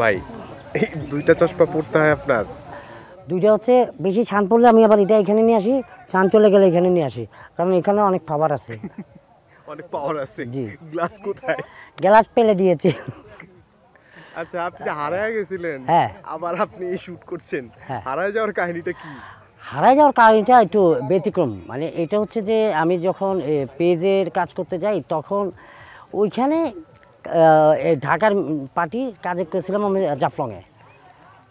ভাই এই দুইটা চশমা পড়তে হয় আপনার দুইটা হচ্ছে বেশি ছান পড়লে আমি আবার এটা এখানে নিয়ে আসি ছান চলে গেলে এখানে নিয়ে আসি কারণ এখানে অনেক পাওয়ার আছে অনেক পাওয়ার আছে জি গ্লাস কোথায় গ্লাস পেলে দিয়েছি আচ্ছা আপনি যে হারায় গেছিলেন হ্যাঁ আবার আপনি শুট করছেন হ্যাঁ। হারায় যাওয়ার কাহিনীটা কি হারায় যাওয়ার কারণটা একটু ব্যতিক্রম মানে এটা হচ্ছে যে আমি যখন পেজের কাজ করতে যাই তখন ওইখানে ঢাকার পার্টি কাজে করেছিলাম আমি জাফলংয়ে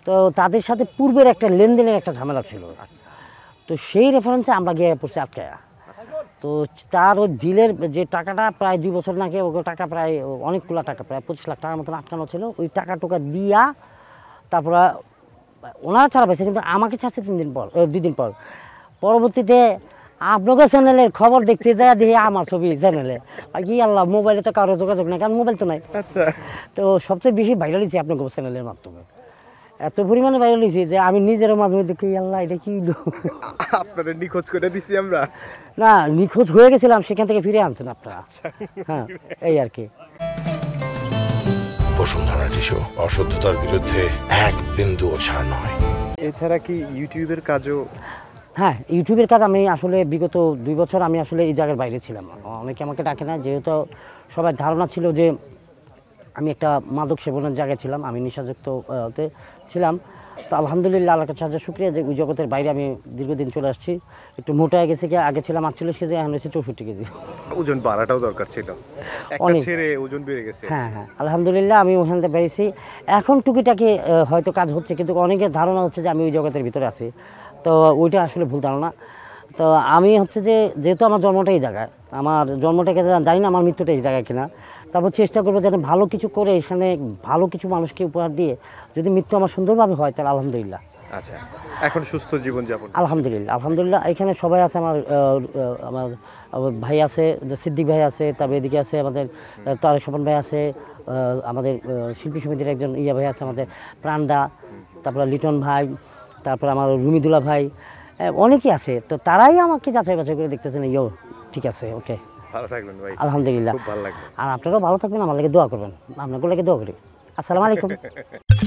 তো তাদের সাথে পূর্বের একটা লেনদেনের একটা ঝামেলা ছিল আচ্ছা। তো সেই রেফারেন্সে আমরা গিয়ে পড়ছি আটকায়া তো তার ওই ডিলের যে টাকাটা প্রায় দুই বছর নাকি ওকে টাকা প্রায় অনেকগুলো টাকা প্রায় পঁচিশ লাখ টাকার মতন আটকানো ছিল ওই টাকা টোকা দিয়া তারপরে ওনারা ছাড়া পাইছে কিন্তু আমাকে ছাড়ছে তিন দিন পর দুই দিন পর পরবর্তীতে আপনাকে চ্যানেলের খবর দেখতে যা দিয়ে আমার ছবি চ্যানেলে কি আল্লাহ মোবাইলে তো কারো যোগাযোগ নাই কারণ মোবাইল তো নাই আচ্ছা। তো সবচেয়ে বেশি ভাইরাল হয়েছে আপনাকে চ্যানেলের মাধ্যমে এত পরিমাণে ভাইরাল হয়েছে যে আমি নিজেরও মাঝে মধ্যে কি আল্লাহ এটা কি আপনারা নিখোঁজ করে দিছি আমরা না নিখোঁজ হয়ে গেছিলাম সেখান থেকে ফিরে আনছেন আপনারা আচ্ছা। হ্যাঁ এই আর কি বসুন্ধরা টিশো বিরুদ্ধে এক বিন্দুও ছাড় নয় এছাড়া কি ইউটিউবের কাজও হ্যাঁ ইউটিউবের কাজ আমি আসলে বিগত দুই বছর আমি আসলে এই জায়গার বাইরে ছিলাম অনেকে আমাকে ডাকে না যেহেতু সবার ধারণা ছিল যে আমি একটা মাদক সেবনের জায়গায় ছিলাম আমি নেশাযুক্ত ছিলাম তো আলহামদুলিল্লাহ আল্লাহ কাছে হাজার শুক্রিয়া যে ওই জগতের বাইরে আমি দীর্ঘদিন চলে আসছি একটু মোটা গেছে কি আগে ছিলাম আটচল্লিশ কেজি এখন হচ্ছে চৌষট্টি কেজি ওজন বাড়াটাও দরকার ছিল অনেক ছেড়ে ওজন বেড়ে গেছে হ্যাঁ হ্যাঁ আলহামদুলিল্লাহ আমি ওখান থেকে বেড়েছি এখন টুকিটাকি হয়তো কাজ হচ্ছে কিন্তু অনেকের ধারণা হচ্ছে যে আমি ওই জগতের ভিতরে আছি তো ওইটা আসলে ভুল ধারণা তো আমি হচ্ছে যে যেহেতু আমার জন্মটা এই জায়গায় আমার জন্মটাকে জানি না আমার মৃত্যুটা এই জায়গায় কিনা তারপর চেষ্টা করবো যাতে ভালো কিছু করে এখানে ভালো কিছু মানুষকে উপহার দিয়ে যদি মৃত্যু আমার সুন্দরভাবে হয় তাহলে আলহামদুলিল্লাহ আচ্ছা এখন সুস্থ জীবন যাপন আলহামদুলিল্লাহ আলহামদুলিল্লাহ এখানে সবাই আছে আমার আমার ভাই আছে সিদ্দিক ভাই আছে তারপর এদিকে আছে আমাদের তারেক সপন ভাই আছে আমাদের শিল্পী সমিতির একজন ইয়া ভাই আছে আমাদের প্রাণদা তারপরে লিটন ভাই তারপর আমার রুমিদুলা ভাই অনেকেই আছে তো তারাই আমাকে যাচাই বাছাই করে দেখতেছেন ইয়ো ঠিক আছে ওকে ভালো থাকবেন ভাই আলহামদুলিল্লাহ আর আপনারাও ভালো থাকবেন আমার লাগে দোয়া করবেন আপনাকে লাগে দোয়া করি আসসালামু আলাইকুম